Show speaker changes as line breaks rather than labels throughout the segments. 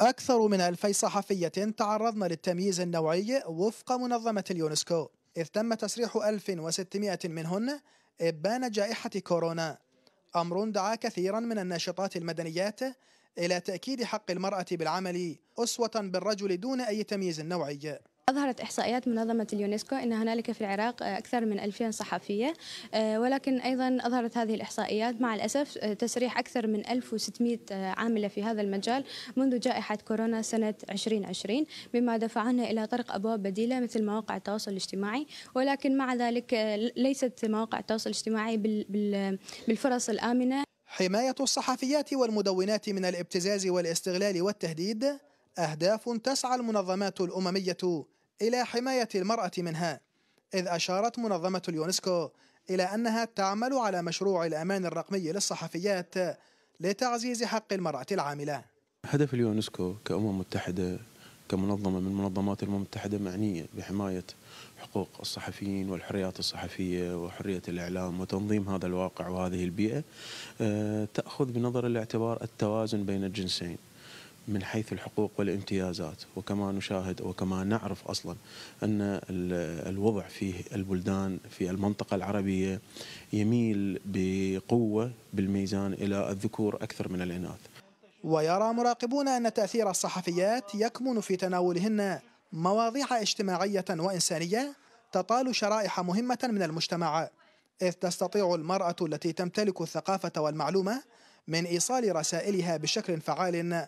أكثر من ألفي صحفية تعرضن للتمييز النوعي وفق منظمة اليونسكو إذ تم تسريح 1600 منهن إبان جائحة كورونا أمر دعا كثيرا من الناشطات المدنيات إلى تأكيد حق المرأة بالعمل أسوة بالرجل دون أي تمييز نوعي
أظهرت إحصائيات منظمة اليونسكو أن هنالك في العراق أكثر من 2000 صحفية آه، ولكن أيضا أظهرت هذه الإحصائيات مع الأسف آه، تسريح أكثر من 1600 آه، عاملة في هذا المجال منذ جائحة كورونا سنة 2020 مما دفعنا إلى طرق أبواب بديلة مثل مواقع التواصل الاجتماعي ولكن مع ذلك ليست مواقع التواصل الاجتماعي بالفرص الآمنة
حماية الصحفيات والمدونات من الابتزاز والاستغلال والتهديد أهداف تسعى المنظمات الأممية إلى حماية المرأة منها إذ أشارت منظمة اليونسكو إلى أنها تعمل على مشروع الأمان الرقمي للصحفيات لتعزيز حق المرأة العاملة
هدف اليونسكو كأمم متحدة كمنظمة من منظمات الأمم المتحدة معنية بحماية حقوق الصحفيين والحريات الصحفية وحرية الإعلام وتنظيم هذا الواقع وهذه البيئة آه، تأخذ بنظر الاعتبار التوازن بين الجنسين من حيث الحقوق والامتيازات وكما نشاهد وكما نعرف اصلا ان الوضع في البلدان في المنطقه العربيه يميل بقوه بالميزان الى الذكور اكثر من الاناث.
ويرى مراقبون ان تاثير الصحفيات يكمن في تناولهن مواضيع اجتماعيه وانسانيه تطال شرائح مهمه من المجتمع اذ تستطيع المراه التي تمتلك الثقافه والمعلومه من ايصال رسائلها بشكل فعال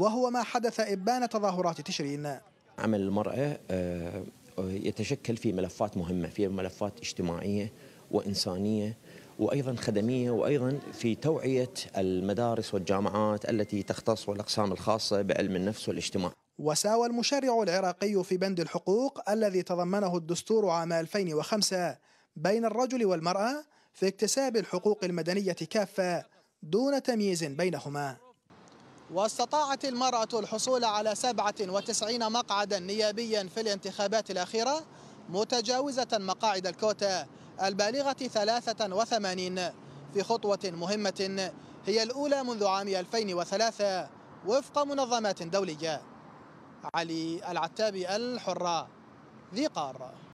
وهو ما حدث إبان تظاهرات تشرين
عمل المرأة آه، يتشكل في ملفات مهمة في ملفات اجتماعية وإنسانية وايضا خدميه وايضا في توعيه المدارس والجامعات التي تختص والاقسام الخاصه بعلم النفس والاجتماع.
وساوى المشرع العراقي في بند الحقوق الذي تضمنه الدستور عام 2005 بين الرجل والمراه في اكتساب الحقوق المدنيه كافه دون تمييز بينهما. واستطاعت المرأة الحصول على 97 مقعدا نيابيا في الانتخابات الأخيرة متجاوزة مقاعد الكوتا البالغة 83 في خطوة مهمة هي الأولى منذ عام 2003 وفق منظمات دولية علي العتابي الحرة ذي قار